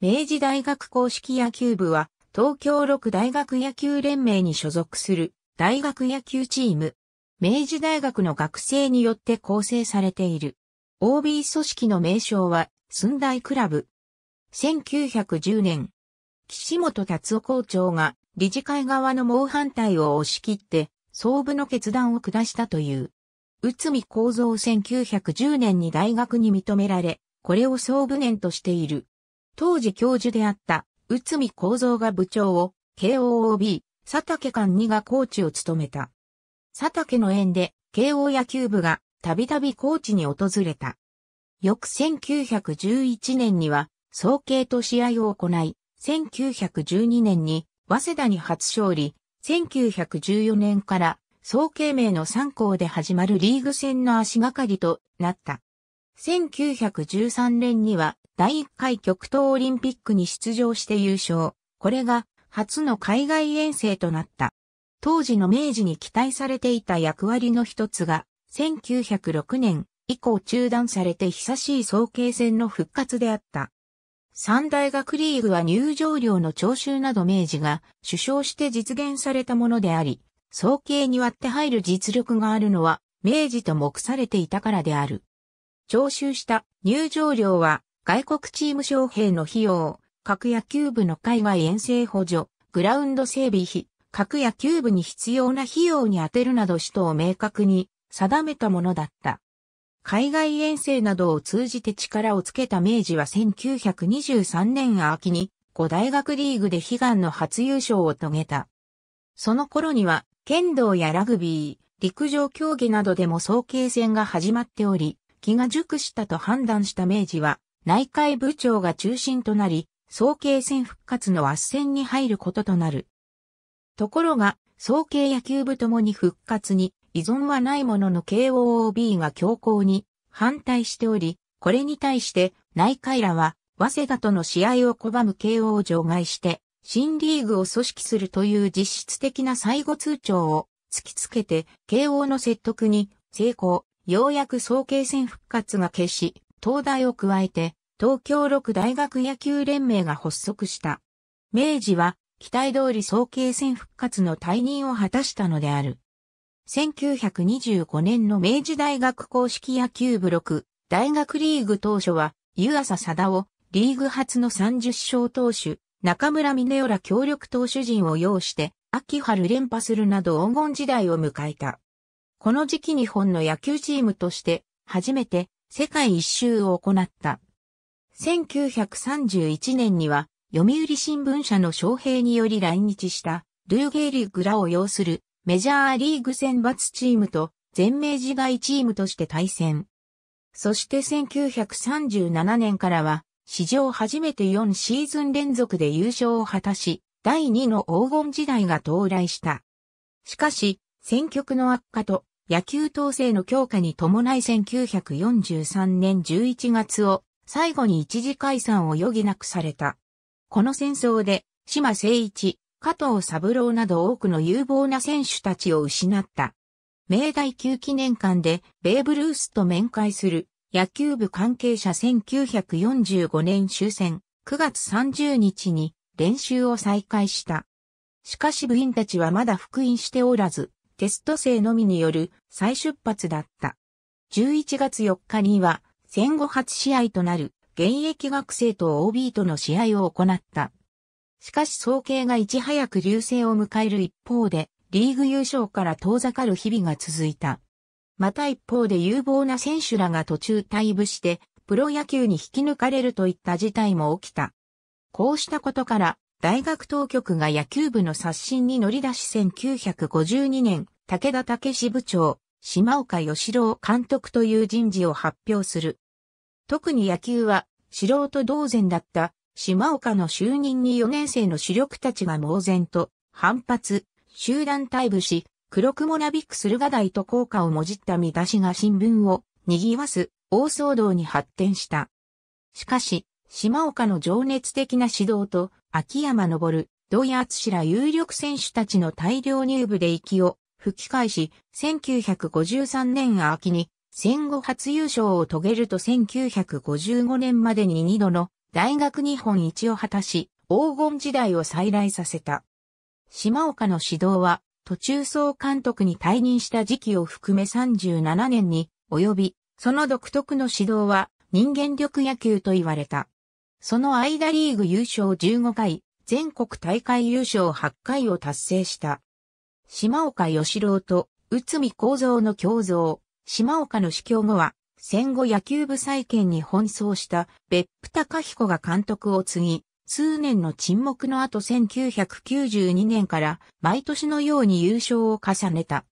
明治大学公式野球部は、東京六大学野球連盟に所属する大学野球チーム。明治大学の学生によって構成されている。OB 組織の名称は、寸大クラブ。1910年、岸本達夫校長が理事会側の猛反対を押し切って、総部の決断を下したという。内海構造1910年に大学に認められ、これを総部年としている。当時教授であった、内海幸三が部長を、KOOB、佐竹官二がコーチを務めた。佐竹の縁で、慶応野球部が、たびたび高知に訪れた。翌1911年には、総計と試合を行い、1912年に、早稲田に初勝利、1914年から、総計名の3校で始まるリーグ戦の足がかりとなった。1913年には第1回極東オリンピックに出場して優勝。これが初の海外遠征となった。当時の明治に期待されていた役割の一つが、1906年以降中断されて久しい総慶戦の復活であった。三大学リーグは入場料の徴収など明治が主将して実現されたものであり、総計に割って入る実力があるのは明治と目されていたからである。徴収した入場料は外国チーム招聘の費用、各野球部の海外遠征補助、グラウンド整備費、各野球部に必要な費用に充てるなど使途を明確に定めたものだった。海外遠征などを通じて力をつけた明治は1923年秋に5大学リーグで悲願の初優勝を遂げた。その頃には剣道やラグビー、陸上競技などでも早慶戦が始まっており、気が熟したと判断した明治は内海部長が中心となり、総計戦復活の圧戦に入ることとなる。ところが、総計野球部ともに復活に依存はないものの KOOB が強行に反対しており、これに対して内海らは、早稲田との試合を拒む KO を除外して、新リーグを組織するという実質的な最後通帳を突きつけて、慶応の説得に成功。ようやく総計戦復活が決し、東大を加えて、東京六大学野球連盟が発足した。明治は、期待通り総計戦復活の退任を果たしたのである。1925年の明治大学公式野球部6、大学リーグ当初は、湯浅貞夫、リーグ初の30勝投手、中村峰浦協力投手陣を要して、秋春連覇するなど黄金時代を迎えた。この時期日本の野球チームとして、初めて世界一周を行った。1931年には、読売新聞社の招聘により来日した、ルーゲーリグラを擁するメジャーリーグ選抜チームと全明時外チームとして対戦。そして1937年からは、史上初めて4シーズン連続で優勝を果たし、第2の黄金時代が到来した。しかし、戦局の悪化と野球統制の強化に伴い1943年11月を最後に一時解散を余儀なくされた。この戦争で、島誠一、加藤三郎など多くの有望な選手たちを失った。明大級記念館でベーブ・ルースと面会する野球部関係者1945年終戦9月30日に練習を再開した。しかし部員たちはまだ復員しておらず、テスト生のみによる再出発だった。11月4日には戦後初試合となる現役学生と OB との試合を行った。しかし総計がいち早く流星を迎える一方で、リーグ優勝から遠ざかる日々が続いた。また一方で有望な選手らが途中退部して、プロ野球に引き抜かれるといった事態も起きた。こうしたことから、大学当局が野球部の刷新に乗り出し1952年、武田武志部長、島岡義郎監督という人事を発表する。特に野球は素人同然だった島岡の就任に4年生の主力たちが猛然と反発、集団退部し、黒雲なびく駿河台と効果をもじった見出しが新聞を賑わす大騒動に発展した。しかし、島岡の情熱的な指導と秋山昇、土井厚ら有力選手たちの大量入部で息を吹き返し、1953年秋に戦後初優勝を遂げると1955年までに2度の大学日本一を果たし、黄金時代を再来させた。島岡の指導は、途中総監督に退任した時期を含め37年に及び、その独特の指導は人間力野球と言われた。その間リーグ優勝15回、全国大会優勝8回を達成した。島岡義郎と内海幸三の共造、島岡の死去後は、戦後野球部再建に奔走した別府隆彦が監督を継ぎ、数年の沈黙の後1992年から毎年のように優勝を重ねた。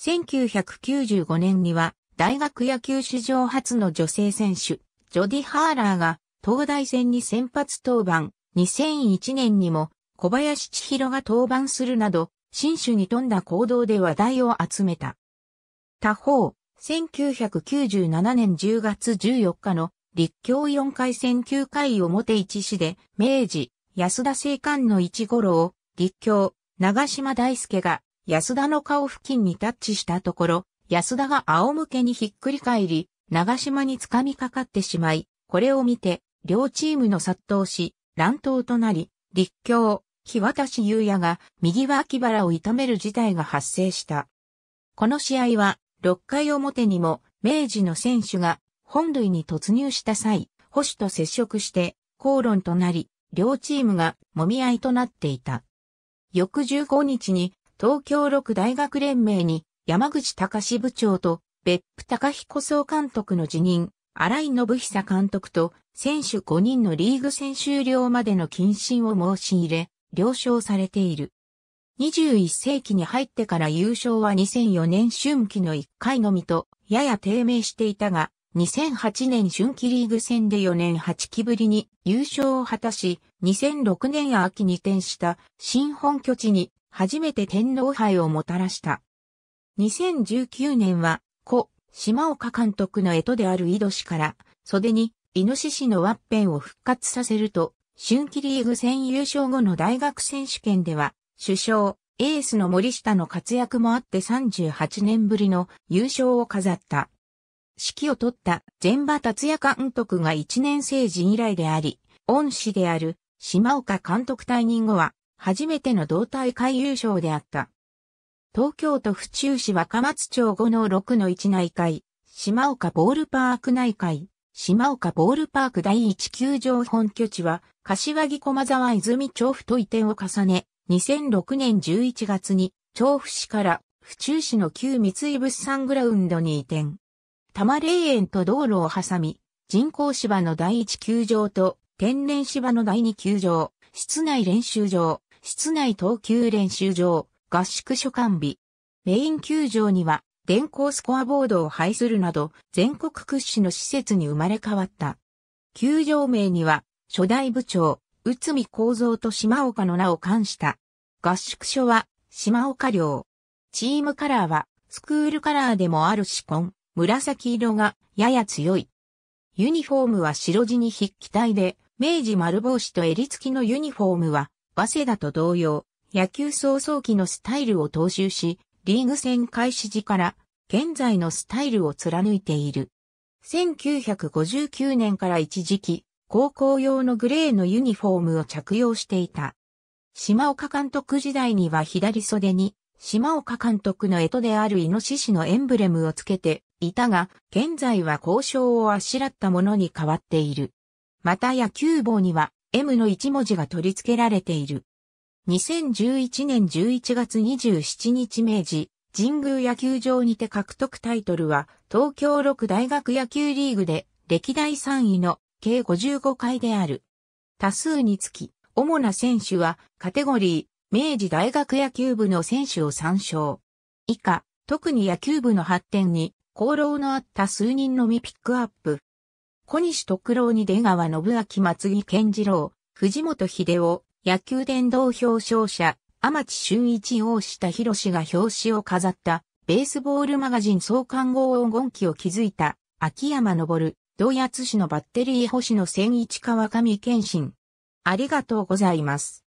1995年には大学野球史上初の女性選手、ジョディ・ハーラーが東大戦に先発登板、2001年にも小林千尋が登板するなど、新種に富んだ行動で話題を集めた。他方、1997年10月14日の立教4回戦9回表1市で、明治、安田生官の1頃を、立教、長島大輔が、安田の顔付近にタッチしたところ、安田が仰向けにひっくり返り、長島につかみかかってしまい、これを見て、両チームの殺到し、乱闘となり、立教、木渡し優也が右脇腹を痛める事態が発生した。この試合は6回表にも明治の選手が本塁に突入した際、保守と接触して口論となり、両チームが揉み合いとなっていた。翌15日に東京六大学連盟に山口隆部長と別府隆彦総監督の辞任、荒井信久監督と選手5人のリーグ戦終了までの謹慎を申し入れ、了承されている。21世紀に入ってから優勝は2004年春季の1回のみと、やや低迷していたが、2008年春季リーグ戦で4年8期ぶりに優勝を果たし、2006年秋に転した新本拠地に初めて天皇杯をもたらした。2019年は、故、島岡監督の江戸である井戸氏から、袖に、イノシシのワッペンを復活させると、春季リーグ戦優勝後の大学選手権では、首相、エースの森下の活躍もあって38年ぶりの優勝を飾った。指揮を取った前場達也監督が1年生時以来であり、恩師である島岡監督退任後は初めての同大会優勝であった。東京都府中市若松町5の6の1内会、島岡ボールパーク内会、島岡ボールパーク第1球場本拠地は、柏木駒沢泉町府と移転を重ね、2006年11月に調布市から府中市の旧三井物産グラウンドに移転。多摩霊園と道路を挟み、人工芝の第一球場と天然芝の第二球場、室内練習場、室内投球練習場、合宿所完備。メイン球場には電光スコアボードを配するなど全国屈指の施設に生まれ変わった。球場名には初代部長、内海構造と島岡の名を冠した。合宿所は、島岡寮。チームカラーは、スクールカラーでもあるシコン、紫色が、やや強い。ユニフォームは白地に筆記体で、明治丸帽子と襟付きのユニフォームは、早稲田と同様、野球早々期のスタイルを踏襲し、リーグ戦開始時から、現在のスタイルを貫いている。1959年から一時期、高校用のグレーのユニフォームを着用していた。島岡監督時代には左袖に、島岡監督の干支であるイノシシのエンブレムをつけていたが、現在は交渉をあしらったものに変わっている。また野球帽には M の一文字が取り付けられている。2011年11月27日明治、神宮野球場にて獲得タイトルは、東京六大学野球リーグで歴代3位の計55回である。多数につき、主な選手は、カテゴリー、明治大学野球部の選手を参照。以下、特に野球部の発展に、功労のあった数人のみピックアップ。小西徳郎に出川信明松木健次郎、藤本秀夫、野球殿堂表彰者、天地俊一大下博が表紙を飾った、ベースボールマガジン創刊号黄金期を築いた、秋山昇、同津市のバッテリー星の千一川上健信。ありがとうございます。